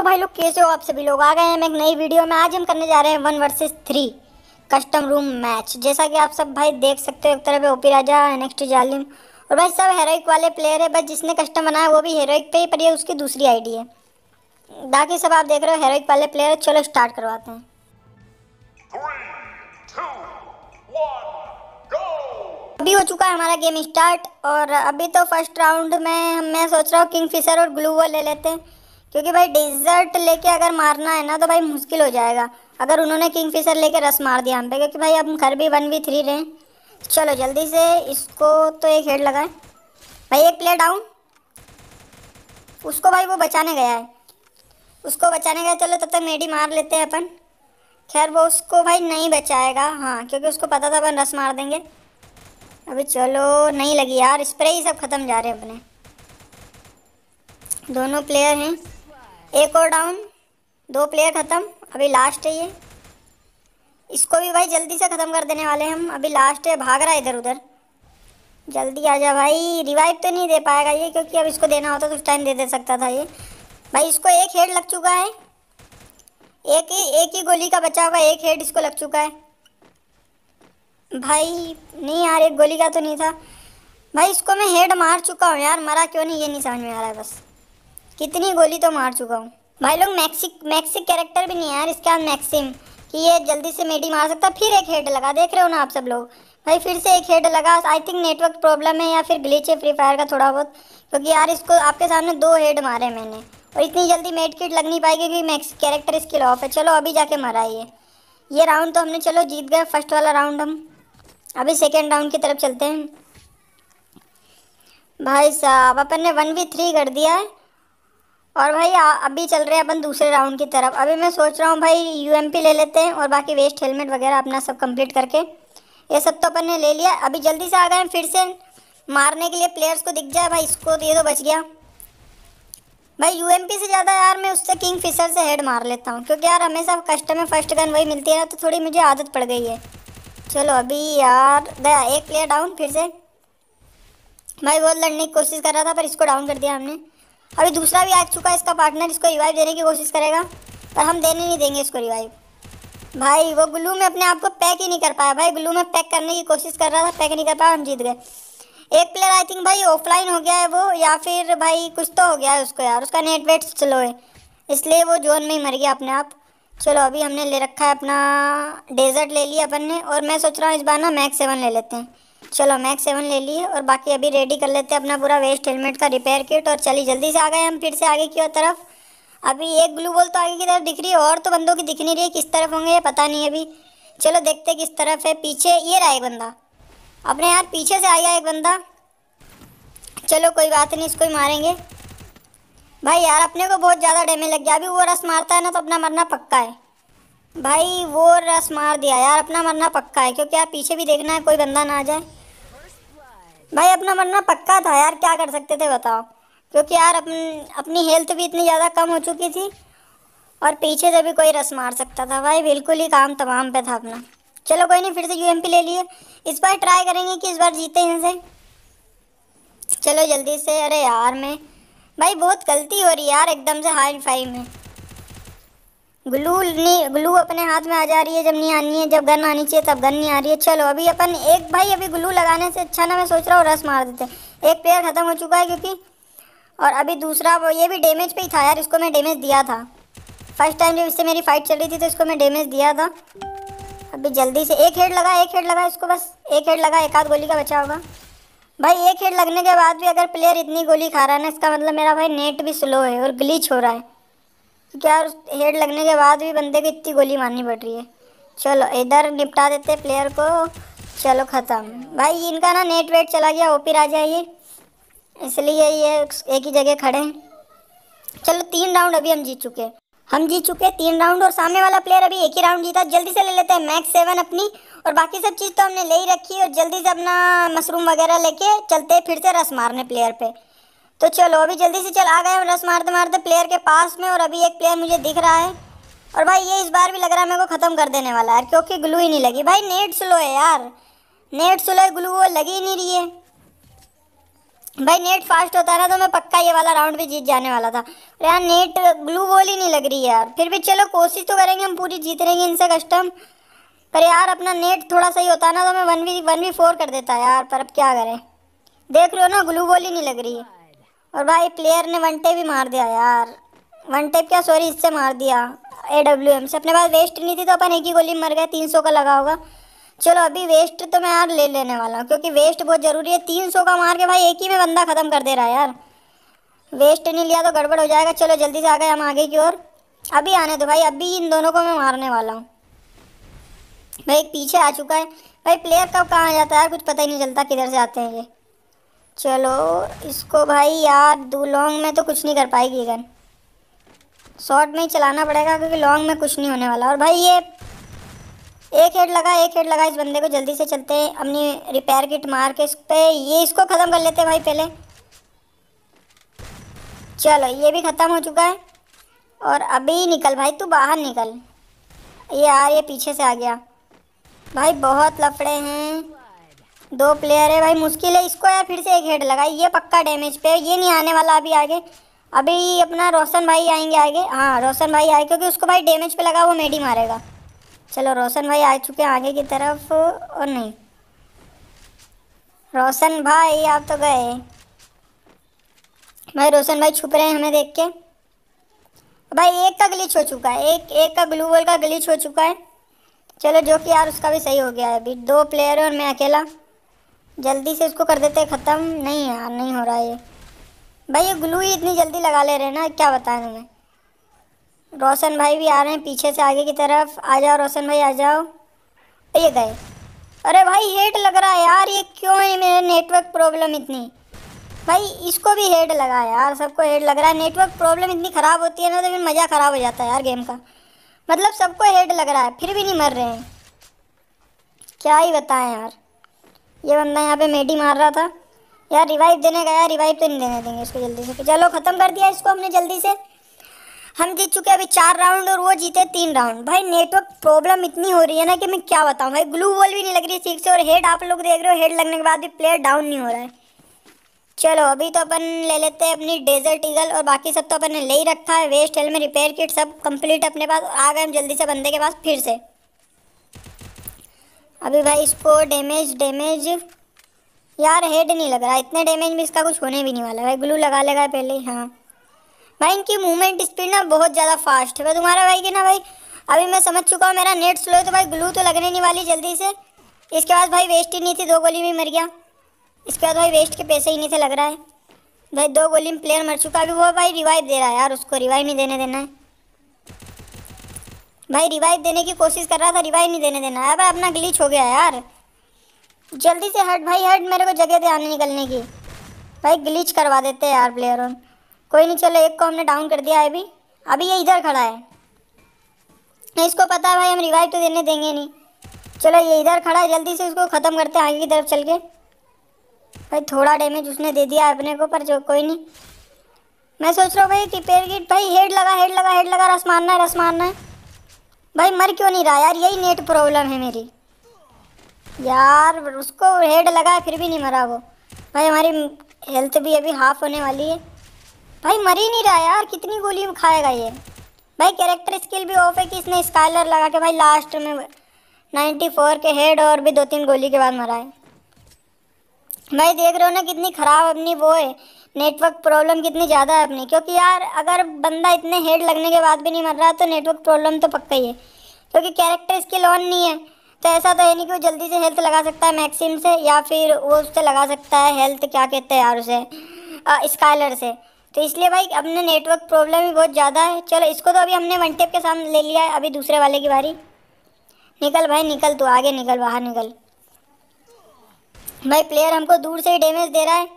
तो भाई लोग कैसे हो आप सभी लोग आ गए हैं मैं एक नई वीडियो में आज हम करने जा रहे हैं one versus three custom room match जैसा कि आप सब भाई देख सकते हो एक तरफ है ओपी राजा नेक्स्ट जालिम और भाई सब हेरोइक वाले प्लेयर है बस जिसने कस्टम बनाया वो भी हेरोइक पे ही पर ये उसकी दूसरी आईडी है बाकी सब आप देख रहे हो हेरोइक वाले प्लेयर है चलो स्टार्ट करवाते हैं अभी हो चुका है हमारा गेम स्टार्ट और अभी तो फर्स्ट राउंड में मैं सोच रहा हूँ किंग फिशर और ग्लू वो ले लेते हैं क्योंकि भाई डेजर्ट लेके अगर मारना है ना तो भाई मुश्किल हो जाएगा अगर उन्होंने किंग फिशर लेके रस मार दिया हम पे क्योंकि भाई अब घर भी वन वी थ्री रहे चलो जल्दी से इसको तो एक हेड लगाए भाई एक प्लेयर डाउन उसको भाई वो बचाने गया है उसको बचाने गया चलो तब तक मेडी मार लेते हैं अपन खैर वो उसको भाई नहीं बचाएगा हाँ क्योंकि उसको पता था अपन रस मार देंगे अभी चलो नहीं लगी यार स्प्रे ही सब खत्म जा रहे हैं अपने दोनों प्लेयर हैं एक और डाउन दो प्लेयर ख़त्म अभी लास्ट है ये इसको भी भाई जल्दी से ख़त्म कर देने वाले हम अभी लास्ट है भाग रहा है इधर उधर जल्दी आ जा भाई रिवाइव तो नहीं दे पाएगा ये क्योंकि अब इसको देना होता तो उस टाइम दे दे सकता था ये भाई इसको एक हेड लग चुका है एक ही एक ही गोली का बचा हुआ एक हेड इसको लग चुका है भाई नहीं यार एक गोली का तो नहीं था भाई इसको मैं हेड मार चुका हूँ यार मरा क्यों नहीं ये नहीं समझ में आ रहा है बस कितनी गोली तो मार चुका हूँ भाई लोग मैक्सिक मैक्सिक कैरेक्टर भी नहीं है यार इसके बाद मैक्सिम कि ये जल्दी से मेडी मार सकता फिर एक हेड लगा देख रहे हो ना आप सब लोग भाई फिर से एक हेड लगा आई थिंक नेटवर्क प्रॉब्लम है या फिर ग्लिच है फ्री फायर का थोड़ा बहुत क्योंकि यार इसको आपके सामने दो हेड मारे मैंने और इतनी जल्दी मेड किट लग नहीं पाएगी क्योंकि मैक्स कैरेक्टर स्किल ऑफ है चलो अभी जाके मारा ये ये राउंड तो हमने चलो जीत गए फर्स्ट वाला राउंड हम अभी सेकेंड राउंड की तरफ चलते हैं भाई साहब अपन ने वन वी थ्री कर दिया है और भाई आ, अभी चल रहे हैं अपन दूसरे राउंड की तरफ अभी मैं सोच रहा हूँ भाई यूएमपी ले लेते हैं और बाकी वेस्ट हेलमेट वगैरह अपना सब कंप्लीट करके ये सब तो अपन ने ले लिया अभी जल्दी से आ गए फिर से मारने के लिए प्लेयर्स को दिख जाए भाई इसको तो ये तो बच गया भाई पी से ज़्यादा यार मैं उससे किंग फिशर से हेड मार लेता हूँ क्योंकि यार हमेशा कस्टम में फर्स्ट गन वही मिलती है ना तो थोड़ी मुझे आदत पड़ गई है चलो अभी यार गया एक प्लेयर डाउन फिर से भाई बहुत लड़ने की कोशिश कर रहा था पर इसको डाउन कर दिया हमने अभी दूसरा भी आ चुका है इसका पार्टनर इसको रिवाइव देने की कोशिश करेगा पर हम देने नहीं देंगे इसको रिवाइव भाई वो ग्लू में अपने आप को पैक ही नहीं कर पाया भाई ग्लू में पैक करने की कोशिश कर रहा था पैक नहीं कर पाया हम जीत गए एक प्लेयर आई थिंक भाई ऑफलाइन हो गया है वो या फिर भाई कुछ तो हो गया है उसको यार उसका नेट वेट स्लो है इसलिए वो जोन में ही मर गया अपने आप चलो अभी हमने ले रखा है अपना डेजर्ट ले लिया अपन ने और मैं सोच रहा हूँ इस बार ना मैक्स सेवन ले लेते हैं चलो मैक्स सेवन ले लिए और बाकी अभी रेडी कर लेते हैं अपना पूरा वेस्ट हेलमेट का रिपेयर किट और चलिए जल्दी से आ गए हम फिर से आगे की ओर तरफ अभी एक ग्लू बॉल तो आगे की तरफ दिख रही है और तो बंदों की दिख नहीं रही है किस तरफ होंगे ये पता नहीं अभी चलो देखते किस तरफ है पीछे ये रहा एक बंदा अपने यार पीछे से आया एक बंदा चलो कोई बात नहीं इसको ही मारेंगे भाई यार अपने को बहुत ज़्यादा डैमेज लग गया अभी वो रस मारता है ना तो अपना मरना पक्का है भाई वो रस मार दिया यार अपना मरना पक्का है क्योंकि यार पीछे भी देखना है कोई बंदा ना आ जाए भाई अपना मरना पक्का था यार क्या कर सकते थे बताओ क्योंकि यार अपन अपनी हेल्थ भी इतनी ज़्यादा कम हो चुकी थी और पीछे से भी कोई रस मार सकता था भाई बिल्कुल ही काम तमाम पे था अपना चलो कोई नहीं फिर से यू ले लिए इस बार ट्राई करेंगे कि इस बार जीते इनसे चलो जल्दी से अरे यार मैं भाई बहुत गलती हो रही है यार एकदम से हाई फाई में ग्लू नहीं ग्लू अपने हाथ में आ जा रही है जब नहीं आनी है जब गन आनी चाहिए तब गन नहीं आ रही है चलो अभी अपन एक भाई अभी ग्लू लगाने से अच्छा ना मैं सोच रहा हूँ रस मार देते एक प्लेयर ख़त्म हो चुका है क्योंकि और अभी दूसरा वो ये भी डैमेज पे ही था यार इसको मैं डैमेज दिया था फर्स्ट टाइम जब इससे मेरी फाइट चल रही थी तो इसको मैं डैमेज दिया था अभी जल्दी से एक हेड लगा एक हेड लगा इसको बस एक हेड लगा एक आध गोली का बचा होगा भाई एक हेड लगने के बाद भी अगर प्लेयर इतनी गोली खा रहा है ना इसका मतलब मेरा भाई नेट भी स्लो है और ग्लीच हो रहा है तो क्योंकि यार हेड लगने के बाद भी बंदे को इतनी गोली मारनी पड़ रही है चलो इधर निपटा देते प्लेयर को चलो ख़त्म भाई इनका ना नेट वेट चला गया ओपी राजा ये इसलिए ये एक ही जगह खड़े हैं चलो तीन राउंड अभी हम जीत चुके हैं हम जीत चुके हैं तीन राउंड और सामने वाला प्लेयर अभी एक ही राउंड जीता जल्दी से ले लेते हैं मैक्स सेवन अपनी और बाकी सब चीज़ तो हमने ले ही रखी और जल्दी से अपना मशरूम वगैरह लेके चलते फिर से रस मारने प्लेयर पे तो चलो अभी जल्दी से चल आ गए रस मारते मारते प्लेयर के पास में और अभी एक प्लेयर मुझे दिख रहा है और भाई ये इस बार भी लग रहा है मेरे को ख़त्म कर देने वाला है क्योंकि ग्लू ही नहीं लगी भाई नेट स्लो है यार नेट स्लो है ग्लू वो लगी ही नहीं रही है भाई नेट फास्ट होता ना तो मैं पक्का ये वाला राउंड भी जीत जाने वाला था अरे यार नेट ग्लू बॉल ही नहीं लग रही है यार फिर भी चलो कोशिश तो करेंगे हम पूरी जीत रहेंगे इनसे कस्टम पर यार अपना नेट थोड़ा सही होता ना तो मैं one v one v four कर देता यार पर अब क्या करें देख रहे हो ना ग्लू बॉल ही नहीं लग रही है और भाई प्लेयर ने वन टेप ही मार दिया यार वन टेप क्या सॉरी इससे मार दिया ए डब्ल्यू एम से अपने पास वेस्ट नहीं थी तो अपन एक ही गोली मर गए तीन सौ का लगा होगा चलो अभी वेस्ट तो मैं यार ले लेने वाला हूँ क्योंकि वेस्ट बहुत ज़रूरी है तीन सौ का मार के भाई एक ही में बंदा ख़त्म कर दे रहा है यार वेस्ट नहीं लिया तो गड़बड़ हो जाएगा चलो जल्दी से आ गए हम आगे की ओर अभी आने दो भाई अभी इन दोनों को मैं मारने वाला हूँ भाई एक पीछे आ चुका है भाई प्लेयर कब कहाँ आ जाता है यार कुछ पता ही नहीं चलता किधर से आते हैं ये चलो इसको भाई यार दो लॉन्ग में तो कुछ नहीं कर पाएगी गन शॉर्ट में ही चलाना पड़ेगा क्योंकि लॉन्ग में कुछ नहीं होने वाला और भाई ये एक हेड लगा एक हेड लगा इस बंदे को जल्दी से चलते हैं अपनी रिपेयर किट मार के इस पे ये इसको ख़त्म कर लेते हैं भाई पहले चलो ये भी ख़त्म हो चुका है और अभी निकल भाई तू बाहर निकल ये यार ये पीछे से आ गया भाई बहुत लफड़े हैं दो प्लेयर है भाई मुश्किल है इसको यार फिर से एक हेड लगाई ये पक्का डैमेज पे ये नहीं आने वाला अभी आगे अभी अपना रोशन भाई आएंगे आगे हाँ रोशन भाई आए क्योंकि उसको भाई डैमेज पे लगा वो मेडी मारेगा चलो रोशन भाई आ चुके हैं आगे की तरफ और नहीं रोशन भाई आप तो गए भाई रोशन भाई छुप रहे हैं हमें देख के भाई एक का गलीच हो चुका है एक एक का ग्लू वॉल का गलीच हो चुका है चलो जो कि यार उसका भी सही हो गया है अभी दो प्लेयर है और मैं अकेला जल्दी से इसको कर देते ख़त्म नहीं यार नहीं हो रहा ये भाई ये ग्लू ही इतनी जल्दी लगा ले रहे हैं ना क्या बताएं तुम्हें रोशन भाई भी आ रहे हैं पीछे से आगे की तरफ आ जाओ रोशन भाई आ जाओ ये गए अरे भाई हेड लग रहा है यार ये क्यों है मेरे नेटवर्क प्रॉब्लम इतनी भाई इसको भी हेड लगा यार सबको हेड लग रहा है नेटवर्क प्रॉब्लम इतनी ख़राब होती है ना तो फिर मज़ा ख़राब हो जाता है यार गेम का मतलब सबको हेड लग रहा है फिर भी नहीं मर रहे हैं क्या ही बताएं यार ये बंदा यहाँ पे मेटी मार रहा था यार रिवाइव देने गया रिवाइव तो नहीं देने देंगे इसको जल्दी से चलो ख़त्म कर दिया इसको हमने जल्दी से हम जीत चुके अभी चार राउंड और वो जीते तीन राउंड भाई नेटवर्क प्रॉब्लम इतनी हो रही है ना कि मैं क्या बताऊँ भाई ग्लू वॉल भी नहीं लग रही ठीक से और हेड आप लोग देख रहे हो हेड लगने के बाद भी प्लेयर डाउन नहीं हो रहा है चलो अभी तो अपन ले लेते हैं अपनी डेजर्ट ईगल और बाकी सब तो अपन ने ले ही रखा है वेस्ट हेल में रिपेयर किट सब कंप्लीट अपने पास आ गए हम जल्दी से बंदे के पास फिर से अभी भाई इसको डैमेज डैमेज यार हेड नहीं लग रहा इतने डैमेज में इसका कुछ होने भी नहीं वाला भाई ग्लू लगा लेगा पहले हाँ भाई इनकी मूवमेंट स्पीड ना बहुत ज़्यादा फास्ट है भाई तुम्हारा भाई कि ना भाई अभी मैं समझ चुका हूँ मेरा नेट स्लो है तो भाई ग्लू तो लगने नहीं वाली जल्दी से इसके बाद भाई वेस्ट ही नहीं थी दो गोली में मर गया इसके बाद भाई वेस्ट के पैसे ही नहीं थे लग रहा है भाई दो गोली में प्लेयर मर चुका अभी वो भाई रिवाइव दे रहा है यार उसको रिवाइव नहीं देने देना है भाई रिवाइव देने की कोशिश कर रहा था रिवाइव नहीं देने देना अब अपना ग्लिच हो गया यार जल्दी से हट भाई हट मेरे को जगह दे आने निकलने की भाई ग्लिच करवा देते हैं यार प्लेयर ऑन कोई नहीं चलो एक को हमने डाउन कर दिया है अभी अभी ये इधर खड़ा है इसको पता है भाई हम रिवाइव तो देने देंगे नहीं चलो ये इधर खड़ा है जल्दी से उसको ख़त्म करते हैं आगे की तरफ चल के भाई थोड़ा डैमेज उसने दे दिया अपने को पर जो कोई नहीं मैं सोच रहा हूँ भाई रिपेयर किट भाई हेड लगा हेड लगा हेड लगा रस मारना है रस मारना है भाई मर क्यों नहीं रहा यार यही नेट प्रॉब्लम है मेरी यार उसको हेड लगा फिर भी नहीं मरा वो भाई हमारी हेल्थ भी अभी हाफ होने वाली है भाई मर ही नहीं रहा यार कितनी गोली खाएगा ये भाई कैरेक्टर स्किल भी ऑफ है कि इसने स्कालर लगा के भाई लास्ट में 94 के हेड और भी दो तीन गोली के बाद मरा है भाई देख रहे हो ना कितनी ख़राब अपनी वो है नेटवर्क प्रॉब्लम कितनी ज़्यादा है अपनी क्योंकि यार अगर बंदा इतने हेड लगने के बाद भी नहीं मर रहा तो नेटवर्क प्रॉब्लम तो पक्का ही है क्योंकि कैरेक्टर स्किल ऑन नहीं है तो ऐसा तो है नहीं कि वो जल्दी से हेल्थ लगा सकता है मैक्सिम से या फिर वो उससे लगा सकता है हेल्थ क्या कहते हैं यार उसे स्काइलर से तो इसलिए भाई अपने नेटवर्क प्रॉब्लम भी बहुत ज़्यादा है चलो इसको तो अभी हमने वन टेप के सामने ले लिया है अभी दूसरे वाले की बारी निकल भाई निकल तू आगे निकल बाहर निकल भाई प्लेयर हमको दूर से ही डैमेज दे रहा है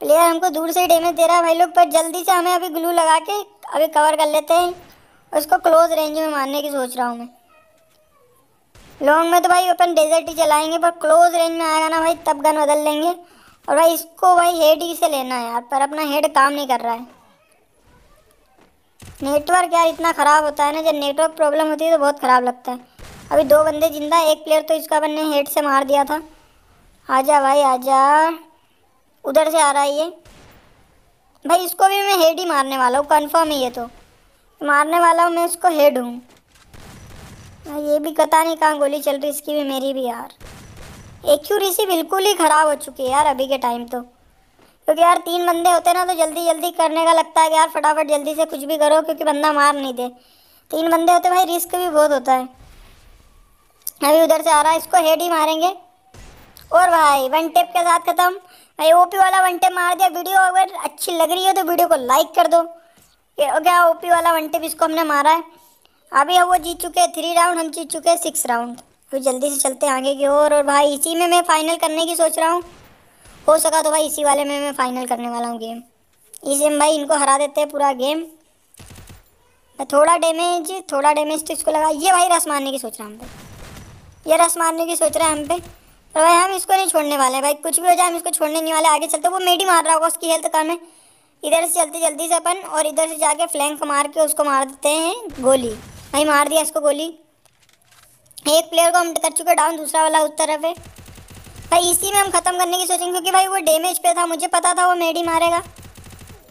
प्लेयर हमको दूर से ही डैमेज दे रहा है भाई लोग पर जल्दी से हमें अभी ग्लू लगा के अभी कवर कर लेते हैं उसको क्लोज रेंज में मारने की सोच रहा हूँ मैं लॉन्ग में तो भाई अपन डेजर्ट ही चलाएंगे पर क्लोज रेंज में आएगा ना भाई तब गन बदल लेंगे और भाई इसको भाई हेड ही से लेना है यार पर अपना हेड काम नहीं कर रहा है नेटवर्क यार इतना ख़राब होता है ना जब नेटवर्क प्रॉब्लम होती है तो बहुत ख़राब लगता है अभी दो बंदे जिंदा एक प्लेयर तो इसका अपन ने हेड से मार दिया था आ भाई आ उधर से आ रहा है ये भाई इसको भी मैं हेड ही मारने वाला हूँ कन्फर्म ही ये तो मारने वाला हूँ मैं इसको हेड हूँ भाई ये भी पता नहीं कहाँ गोली चल रही इसकी भी मेरी भी यार एक्यूरेसी बिल्कुल ही ख़राब हो चुकी है यार अभी के टाइम तो क्योंकि यार तीन बंदे होते ना तो जल्दी जल्दी करने का लगता है कि यार फटाफट जल्दी से कुछ भी करो क्योंकि बंदा मार नहीं दे तीन बंदे होते भाई रिस्क भी बहुत होता है अभी उधर से आ रहा है इसको हेड ही मारेंगे और भाई वन टेप के साथ खत्म भाई ओपी वाला वन टेप मार दिया वीडियो अगर अच्छी लग रही हो तो वीडियो को लाइक कर दो क्या ओपी वाला वन टेप इसको हमने मारा है अभी हम वो जीत चुके हैं थ्री राउंड हम जीत चुके हैं सिक्स राउंड तो जल्दी से चलते हैं आगे की ओर और, और भाई इसी में मैं फाइनल करने की सोच रहा हूँ हो सका तो भाई इसी वाले में मैं फाइनल करने वाला हूँ गेम इसी में भाई इनको हरा देते हैं पूरा गेम थोड़ा डैमेज थोड़ा डैमेज तो इसको लगा ये भाई रस मारने की सोच रहा हूँ हम पे ये रस मारने की सोच रहा है हम पे और भाई हम इसको नहीं छोड़ने वाले हैं भाई कुछ भी हो जाए हम इसको छोड़ने नहीं वाले आगे चलते वो मेडी मार रहा होगा उसकी हेल्थ कम है इधर से चलते जल्दी से अपन और इधर से जाके फ्लैंक मार के उसको मार देते हैं गोली भाई मार दिया इसको गोली एक प्लेयर को हम कर चुके डाउन दूसरा वाला उस तरफ है भाई इसी में हम ख़त्म करने की सोचेंगे क्योंकि भाई वो डैमेज पे था मुझे पता था वो मेडी मारेगा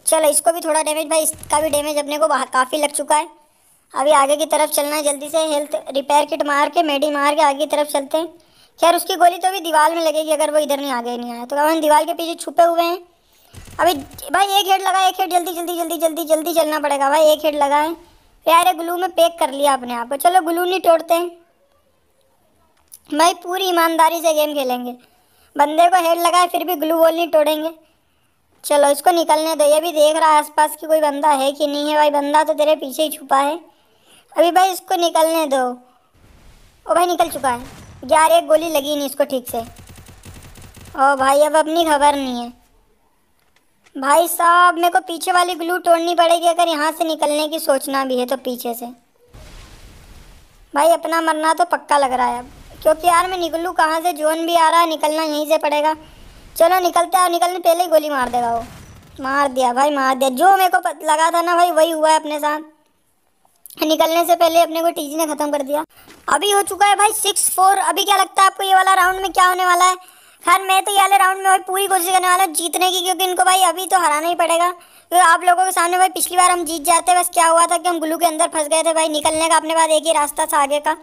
चलो इसको भी थोड़ा डैमेज भाई इसका भी डैमेज अपने को काफ़ी लग चुका है अभी आगे की तरफ चलना है जल्दी से हेल्थ रिपेयर किट मार के मेडी मार के आगे की तरफ चलते हैं खैर उसकी गोली तो अभी दीवार में लगेगी अगर वो इधर नहीं आ गए नहीं आया तो हम दीवार के पीछे छुपे हुए हैं अभी भाई एक हेड लगा एक हेड जल्दी जल्दी जल्दी जल्दी जल्दी चलना पड़ेगा भाई एक हेड लगा है यार ग्लू में पैक कर लिया अपने आप को चलो ग्लू नहीं तोड़ते हैं भाई पूरी ईमानदारी से गेम खेलेंगे बंदे को हेड लगाए फिर भी ग्लू वॉल नहीं तोड़ेंगे चलो इसको निकलने दो ये भी देख रहा है पास कि कोई बंदा है कि नहीं है भाई बंदा तो तेरे पीछे ही छुपा है अभी भाई इसको निकलने दो ओ भाई निकल चुका है यार एक गोली लगी नहीं इसको ठीक से ओ भाई अब अपनी खबर नहीं है भाई साहब मेरे को पीछे वाली ग्लू तोड़नी पड़ेगी अगर यहाँ से निकलने की सोचना भी है तो पीछे से भाई अपना मरना तो पक्का लग रहा है अब क्योंकि यार मैं निकलूँ कहाँ से जोन भी आ रहा है निकलना यहीं से पड़ेगा चलो निकलते और निकलने पहले ही गोली मार देगा वो मार दिया भाई मार दिया जो मेरे को लगा था ना भाई वही हुआ है अपने साथ निकलने से पहले अपने को टीजी ने खत्म कर दिया अभी हो चुका है भाई सिक्स फोर अभी क्या लगता है आपको ये वाला राउंड में क्या होने वाला है खैर मैं तो ये वाले राउंड में भाई पूरी कोशिश करने वाला हूँ जीतने की क्योंकि इनको भाई अभी तो हराना ही पड़ेगा क्योंकि आप लोगों के सामने भाई पिछली बार हम जीत जाते बस क्या हुआ था कि हम ग्लू के अंदर फंस गए थे भाई निकलने का अपने पास एक ही रास्ता था आगे का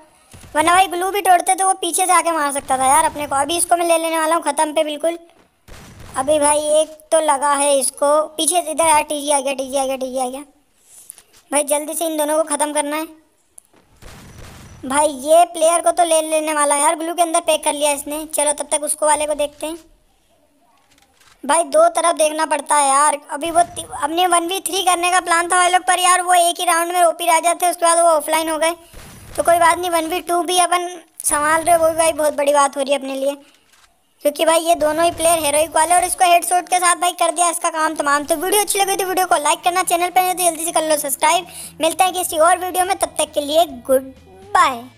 वरना भाई ग्लू भी तोड़ते तो वो पीछे से आके मार सकता था यार अपने को अभी इसको मैं ले लेने वाला हूँ ख़त्म पे बिल्कुल अभी भाई एक तो लगा है इसको पीछे से इधर यार टीजी आ गया टीजी आ गया टीजी आ गया भाई जल्दी से इन दोनों को ख़त्म करना है भाई ये प्लेयर को तो ले लेने वाला है यार ग्लू के अंदर पैक कर लिया इसने चलो तब तक उसको वाले को देखते हैं भाई दो तरफ देखना पड़ता है यार अभी वो अपने वन वी थ्री करने का प्लान था वाले लोग पर यार वो एक ही राउंड में ओपी राजा थे उसके बाद वो ऑफलाइन हो गए तो कोई बात नहीं वन वी टू भी अपन संभाल रहे वो भी भाई बहुत बड़ी बात हो रही है अपने लिए क्योंकि भाई ये दोनों ही प्लेयर हेरोइक वाले और इसको हेड के साथ भाई कर दिया इसका काम तमाम तो वीडियो अच्छी लगी तो वीडियो को लाइक करना चैनल पर नहीं तो जल्दी से कर लो सब्सक्राइब मिलते हैं किसी और वीडियो में तब तक के लिए गुड बाय